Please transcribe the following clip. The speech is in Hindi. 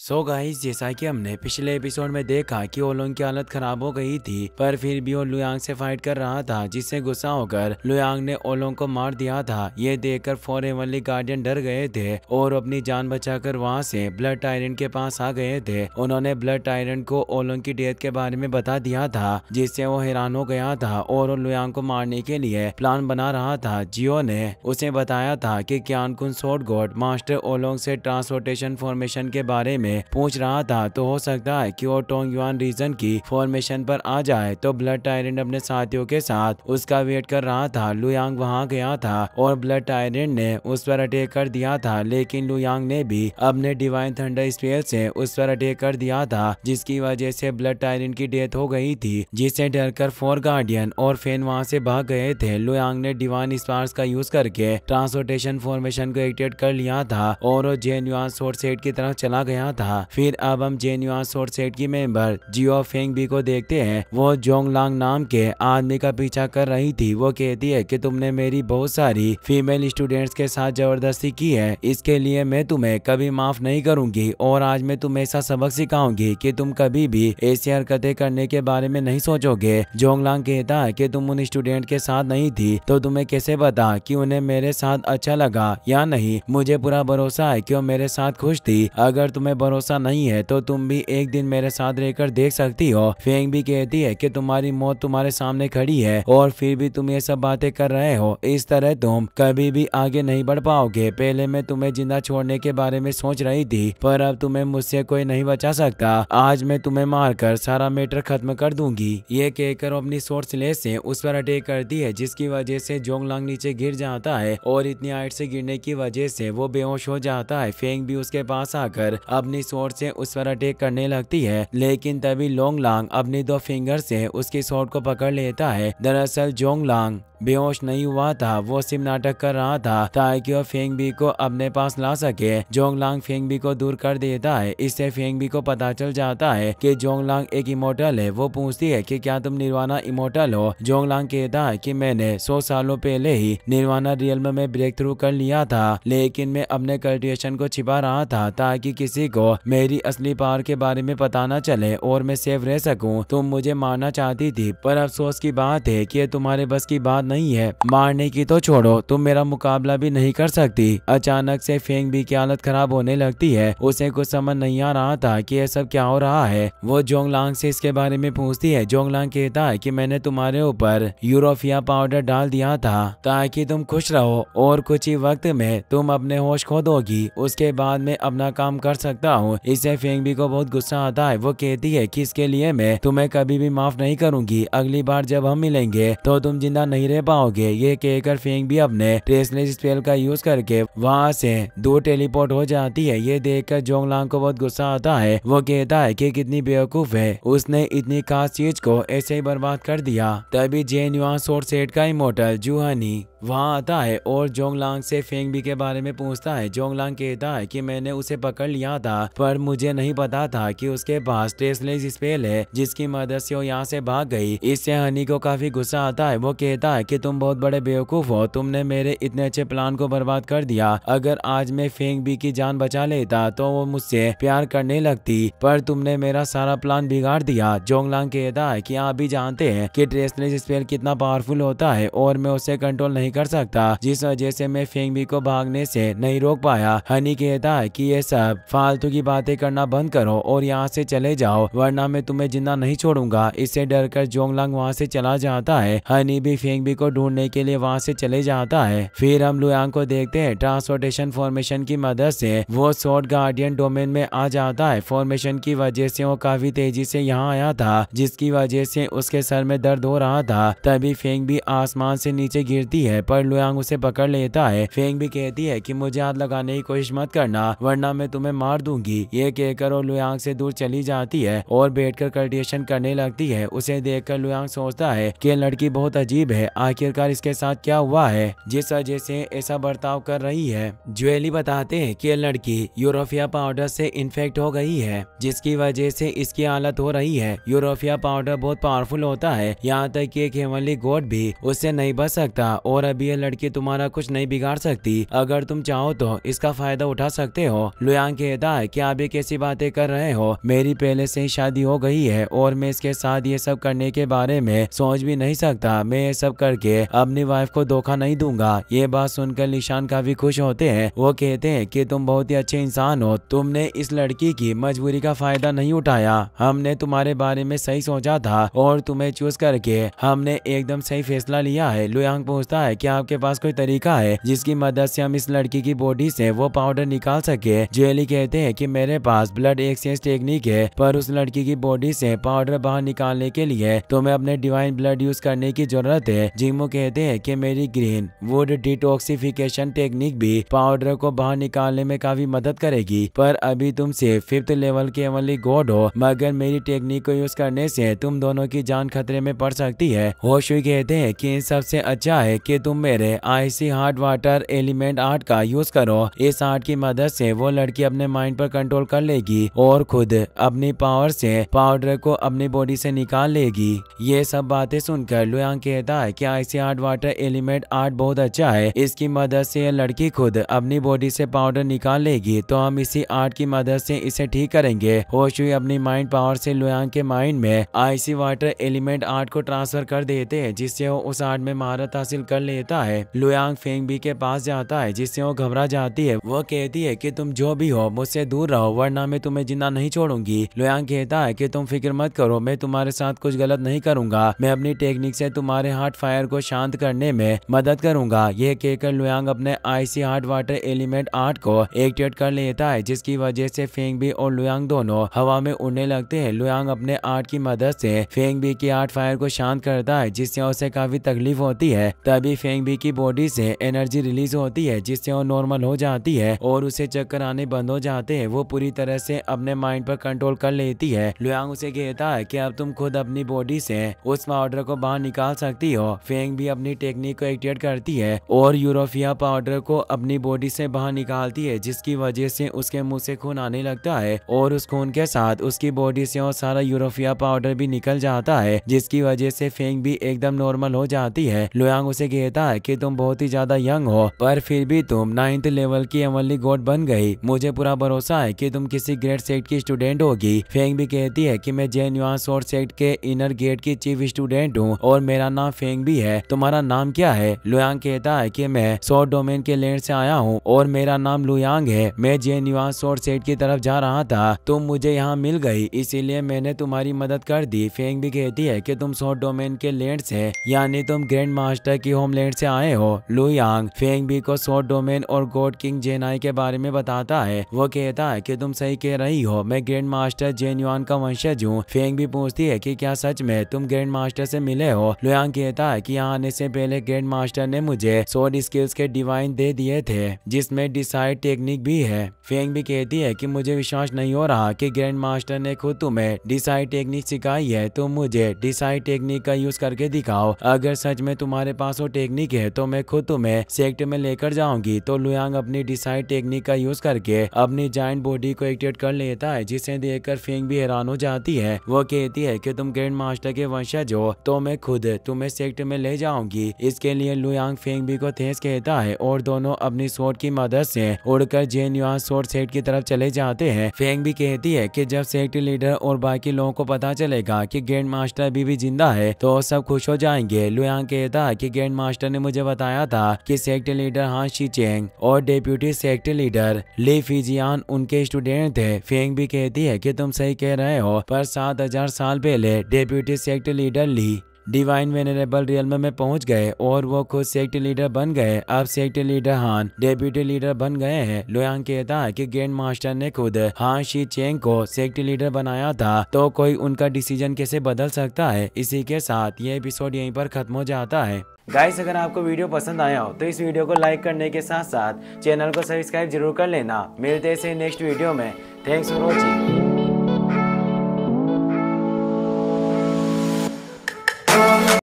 सो so गाइस जैसा कि हमने पिछले एपिसोड में देखा कि ओलोंग की हालत खराब हो गई थी पर फिर भी वो लुयांग से फाइट कर रहा था जिससे गुस्सा होकर लुयांग ने ओलोंग को मार दिया था ये देखकर फॉरेन वाली गार्डियन डर गए थे और अपनी जान बचाकर वहाँ से ब्लड टायरेंट के पास आ गए थे उन्होंने ब्लड टायरेंट को ओलोंग की डेथ के बारे में बता दिया था जिससे वो हैरान हो गया था और लुयांग को मारने के लिए प्लान बना रहा था जियो ने उसे बताया था की कुन सोट मास्टर ओलोंग से ट्रांसपोर्टेशन फॉर्मेशन के बारे में में पूछ रहा था तो हो सकता है कि वो टोंग युआन रीजन की फॉर्मेशन पर आ जाए तो ब्लड टायरेंट अपने साथियों के साथ उसका वेट कर रहा था लुयांग वहाँ गया था और ब्लड टायरेंट ने उस पर अटैक कर दिया था लेकिन लुयांग ने भी अपने डिवाइन थंडर स्पेल से उस पर अटैक कर दिया था जिसकी वजह से ब्लड टायरेंट की डेथ हो गई थी जिसे डर कर फोर गार्डियन और फेन वहाँ से भाग गए थे लुयांग ने डिवाइन स्पार्स का यूज करके ट्रांसपोर्टेशन फॉर्मेशन को एक्टिवेट कर लिया था और जेन युआन सोर्सेट की तरफ चला गया था था फिर अब हम जेन्युआ सोर्ट सेट की मेंबर जियो फेंग भी को देखते हैं वो जोंगलांग नाम के आदमी का पीछा कर रही थी वो कहती है कि तुमने मेरी बहुत सारी फीमेल स्टूडेंट्स के साथ जबरदस्ती की है इसके लिए मैं तुम्हें कभी माफ नहीं करूंगी और आज मैं तुम्हें ऐसा सबक सिखाऊंगी कि तुम कभी भी ऐसी हरकतें करने के बारे में नहीं सोचोगे जोंगलांग कहता है कि तुम उन स्टूडेंट के साथ नहीं थी तो तुम्हें कैसे पता की उन्हें मेरे साथ अच्छा लगा या नहीं मुझे पूरा भरोसा है की वो मेरे साथ खुश थी अगर तुम्हें भरोसा नहीं है तो तुम भी एक दिन मेरे साथ रहकर देख सकती हो फेंग भी कहती है कि तुम्हारी मौत तुम्हारे सामने खड़ी है और फिर भी तुम ये सब बातें कर रहे हो इस तरह तुम कभी भी आगे नहीं बढ़ पाओगे पहले मैं तुम्हें जिंदा छोड़ने के बारे में सोच रही थी पर अब तुम्हें मुझसे कोई नहीं बचा सकता आज मैं तुम्हें मारकर सारा मैटर खत्म कर दूंगी ये कहकर अपनी सोर्स ले से उस पर अटैक करती है जिसकी वजह से जोंगलांग नीचे गिर जाता है और इतनी हाइट से गिरने की वजह से वो बेहोश हो जाता है फेंग भी उसके पास आकर अब अपनी शॉट से उस पर अटैक करने लगती है लेकिन तभी लोंग लांग अपनी दो फिंगर से उसकी शॉट को पकड़ लेता है दरअसल जोंग लांग बेहोश नहीं हुआ था वो सिर्फ नाटक कर रहा था ताकि वो फेंग भी को अपने पास ला सके जोंगलांग बी को दूर कर देता है इससे फेंग बी को पता चल जाता है कि जोंगलांग एक इमोटल है वो पूछती है कि क्या तुम निर्वाणा इमोटल हो जोंगलांग कहता है कि मैंने सौ सालों पहले ही निर्वाणा रियल में ब्रेक थ्रू कर लिया था लेकिन मैं अपने कल्टिवेशन को छिपा रहा था ताकि किसी को मेरी असली पावर के बारे में पता न चले और मैं सेफ रह सकूँ तुम मुझे मारना चाहती थी पर अफसोस की बात है की तुम्हारे बस की बात नहीं है मारने की तो छोड़ो तुम मेरा मुकाबला भी नहीं कर सकती अचानक से फेंग भी की हालत खराब होने लगती है उसे कुछ समझ नहीं आ रहा था कि यह सब क्या हो रहा है वो जोंगलांग से इसके बारे में पूछती है जोंगलांग कहता है कि मैंने तुम्हारे ऊपर यूरोफिया पाउडर डाल दिया था ताकि तुम खुश रहो और कुछ ही वक्त में तुम अपने होश खो दोगी उसके बाद में अपना काम कर सकता हूँ इसे फेंग भी को बहुत गुस्सा आता है वो कहती है की इसके लिए मैं तुम्हें कभी भी माफ नहीं करूंगी अगली बार जब हम मिलेंगे तो तुम जिंदा नहीं रहे पाओगे ये कहकर फेंग भी अपने ट्रेसलेस स्पेल का यूज करके वहाँ से दो टेलीपोर्ट हो जाती है ये देखकर जोंगलांग को बहुत गुस्सा आता है वो कहता है कि कितनी बेवकूफ है उसने इतनी खास चीज को ऐसे ही बर्बाद कर दिया तभी जेन युवा सोट सेट का इमोटल जूहनी वहाँ आता है और जोंगलांग से भी के बारे में पूछता है जोंगलांग कहता है कि मैंने उसे पकड़ लिया था पर मुझे नहीं पता था कि उसके पास ट्रेसलेस स्पेल है जिसकी मदद से वो यहाँ से भाग गई इससे हनी को काफी गुस्सा आता है वो कहता है कि तुम बहुत बड़े बेवकूफ़ हो तुमने मेरे इतने अच्छे प्लान को बर्बाद कर दिया अगर आज मैं फेंग बी की जान बचा लेता तो वो मुझसे प्यार करने लगती पर तुमने मेरा सारा प्लान बिगाड़ दिया जोंगलांग कहता है की आप भी जानते हैं की ट्रेसनेस स्पेल कितना पावरफुल होता है और मैं उसे कंट्रोल नहीं कर सकता जिस वजह से मैं फेंग बी को भागने से नहीं रोक पाया हनी कहता है की ये सब फालतू की बातें करना बंद करो और यहाँ से चले जाओ वरना मैं तुम्हें जिंदा नहीं छोड़ूंगा इससे डर कर जोंगलांग वहाँ से चला जाता है हनी भी फेंग बी को ढूंढने के लिए वहाँ से चले जाता है फिर हम लुयांग को देखते हैं ट्रांसपोर्टेशन फॉर्मेशन की मदद से वो शॉर्ट गार्डियन डोमेन में आ जाता है फॉर्मेशन की वजह से वो काफी तेजी से यहाँ आया था जिसकी वजह से उसके सर में दर्द हो रहा था तभी फेंग भी आसमान से नीचे गिरती है पर लुयांग उसे पकड़ लेता है फेंग भी कहती है कि मुझे हाथ लगाने की कोशिश मत करना वरना मैं तुम्हें मार दूंगी ये कहकर वो लुयांग से दूर चली जाती है और बैठकर कल्टिवेशन करने लगती है उसे देखकर लुयांग सोचता है कि लड़की बहुत अजीब है आखिरकार इसके साथ क्या हुआ है जिस वजह से ऐसा बर्ताव कर रही है ज्वेली बताते हैं कि लड़की यूरोफिया पाउडर से इन्फेक्ट हो गई है जिसकी वजह से इसकी हालत हो रही है यूरोफिया पाउडर बहुत पावरफुल होता है यहाँ तक कि एक हेमली गोड भी उससे नहीं बच सकता और अभी यह लड़की तुम्हारा कुछ नहीं बिगाड़ सकती अगर तुम चाहो तो इसका फायदा उठा सकते हो लुयांग कहता है की आप ये कैसी बातें कर रहे हो मेरी पहले से ही शादी हो गई है और मैं इसके साथ ये सब करने के बारे में सोच भी नहीं सकता मैं ये सब कर करके अपनी वाइफ को धोखा नहीं दूंगा ये बात सुनकर निशान काफी खुश होते हैं वो कहते हैं कि तुम बहुत ही अच्छे इंसान हो तुमने इस लड़की की मजबूरी का फायदा नहीं उठाया हमने तुम्हारे बारे में सही सोचा था और तुम्हें चूज करके हमने एकदम सही फैसला लिया है लुयांग पूछता है कि आपके पास कोई तरीका है जिसकी मदद से हम इस लड़की की बॉडी से वो पाउडर निकाल सके जेली कहते हैं कि मेरे पास ब्लड एक्सचेंज टेक्निक है पर उस लड़की की बॉडी से पाउडर बाहर निकालने के लिए तुम्हें अपने डिवाइन ब्लड यूज करने की जरूरत है जिमो कहते हैं कि मेरी ग्रीन वुड डिटॉक्सिफिकेशन टेक्निक भी पाउडर को बाहर निकालने में काफी मदद करेगी पर अभी तुम सिर्फ फिफ्थ लेवल के ओनली गॉड हो मगर मेरी टेक्निक को यूज करने से तुम दोनों की जान खतरे में पड़ सकती है होशुई कहते हैं कि इन सबसे अच्छा है कि तुम मेरे icy hard water element art का यूज करो इस आर्ट की मदद से वो लड़की अपने माइंड पर कंट्रोल कर लेगी और खुद अपनी पावर से पाउडर को अपनी बॉडी से निकाल लेगी ये सब बातें सुनकर लुयांग कहता है कि icy art water element art बहुत अच्छा है इसकी मदद से यह लड़की खुद अपनी बॉडी से पाउडर निकाल लेगी तो हम इसी आर्ट की मदद से इसे ठीक करेंगे हुई अपनी माइंड पावर से लुयांग के माइंड में आईसी वाटर एलिमेंट आर्ट को ट्रांसफर कर देते हैं जिससे वो उस आर्ट में महारत हासिल कर लेता है लुयांग भी के पास जाता है जिससे वो घबरा जाती है वो कहती है की तुम जो भी हो मुझसे दूर रहो वरना मैं तुम्हें जिंदा नहीं छोड़ूंगी लुयांग कहता है की तुम फिक्र मत करो मैं तुम्हारे साथ कुछ गलत नहीं करूंगा मैं अपनी टेक्निक से तुम्हारे हार्ट फायर फायर को शांत करने में मदद करूंगा यह कहकर लुयांग अपने icy heart water element art को एक्टिवेट कर लेता है जिसकी वजह से फेंग बी और लुयांग दोनों हवा में उड़ने लगते हैं लुयांग अपने आर्ट की मदद से फेंग बी की आर्ट फायर को शांत करता है जिससे उसे काफी तकलीफ होती है तभी फेंग बी की बॉडी से एनर्जी रिलीज होती है जिससे वो नॉर्मल हो जाती है और उसे चक्कर आने बंद हो जाते हैं वो पूरी तरह से अपने माइंड पर कंट्रोल कर लेती है लुयांग उसे कहता है की अब तुम खुद अपनी बॉडी से उस पाउडर को बाहर निकाल सकती हो फेंग भी अपनी टेक्निक को एक्टिवेट करती है और यूरोफिया पाउडर को अपनी बॉडी से बाहर निकालती है जिसकी वजह से उसके मुंह से खून आने लगता है और उस खून के साथ उसकी बॉडी से और सारा यूरोफिया पाउडर भी निकल जाता है जिसकी वजह से फेंग भी एकदम नॉर्मल हो जाती है लोयांग उसे कहता है की तुम बहुत ही ज्यादा यंग हो पर फिर भी तुम नाइन्थ लेवल की एमली गोड बन गई मुझे पूरा भरोसा है की तुम किसी ग्रेट सेट की स्टूडेंट होगी फेंग भी कहती है की मैं जेन्यूआ सोर्ट सेट के इनर गेट की चीफ स्टूडेंट हूँ और मेरा नाम फेंग भी है तुम्हारा नाम क्या है लुयांग कहता है कि मैं सोर डोमेन के लैंड से आया हूँ और मेरा नाम लुयांग है मैं जे न्यूआन सोर सेट की तरफ जा रहा था तुम तो मुझे यहाँ मिल गई इसीलिए मैंने तुम्हारी मदद कर दी फेंग भी कहती है कि तुम सोर डोमेन के लेंड से यानी तुम ग्रैंड मास्टर की होमलैंड से आए हो लुयांग फेंग भी को सोर डोमेन और गोड किंग जेनाई के बारे में बताता है वो कहता है कि तुम सही कह रही हो मैं ग्रैंड मास्टर जेन युआन का वंशज हूँ फेंग भी पूछती है कि क्या सच में तुम ग्रैंड मास्टर से मिले हो लुयांग कहता है कि कि आने से पहले ग्रैंड मास्टर ने मुझे सोर्ड स्किल्स के डिवाइन दे दिए थे जिसमे डिसाइड टेक्निक भी है फेंग भी कहती है की मुझे विश्वास नहीं हो रहा की ग्रैंड मास्टर ने खुद तुम्हें डिसाइड टेक्निक सिखाई है तो मुझे डिसाइड टेक्निक का यूज करके दिखाओ अगर सच में तुम्हारे पास वो टेक्निक है तो मैं खुद तुम्हें सेक्ट में लेकर जाऊंगी तो लुयांग अपनी डिसाइड टेक्निक का यूज करके अपनी जॉइंट बॉडी को एक्टिवेट कर लेता है जिसे देखकर फेंग भी हैरान हो जाती है वो कहती है कि तुम ग्रैंड मास्टर के वंशज हो तो मैं खुद तुम्हें सेक्ट में ले जाऊंगी इसके लिए लुयांग फेंग भी को तेज कहता है और दोनों अपनी सोट की मदद से उड़कर जेन युआन सोट सेठ की तरफ चले जाते हैं भी कहती है कि जब सेक्ट लीडर और बाकी लोगों को पता चलेगा कि ग्रैंड मास्टर अभी भी जिंदा है तो सब खुश हो जाएंगे लुयांग कहता है की ग्रैंड मास्टर ने मुझे बताया था कि sect leader Han Shi Cheng और डेप्यूटी सेक्ट लीडर ली फिजियान उनके स्टूडेंट थे फेंग भी कहती है कि तुम सही कह रहे हो पर सात हजार साल पहले deputy sect leader Li divine venerable realm में पहुंच गए और वो खुद सेक्ट लीडर बन गए अब sect leader Han deputy leader बन गए हैं लोयांग कहता है कि ग्रैंड मास्टर ने खुद हान शी चेंग को सेक्ट लीडर बनाया था तो कोई उनका डिसीजन कैसे बदल सकता है इसी के साथ ये एपिसोड यहीं पर खत्म हो जाता है गाइस अगर आपको वीडियो पसंद आया हो तो इस वीडियो को लाइक करने के साथ साथ चैनल को सब्सक्राइब जरूर कर लेना मिलते नेक्स्ट वीडियो में थैंक्स फॉर वॉचिंग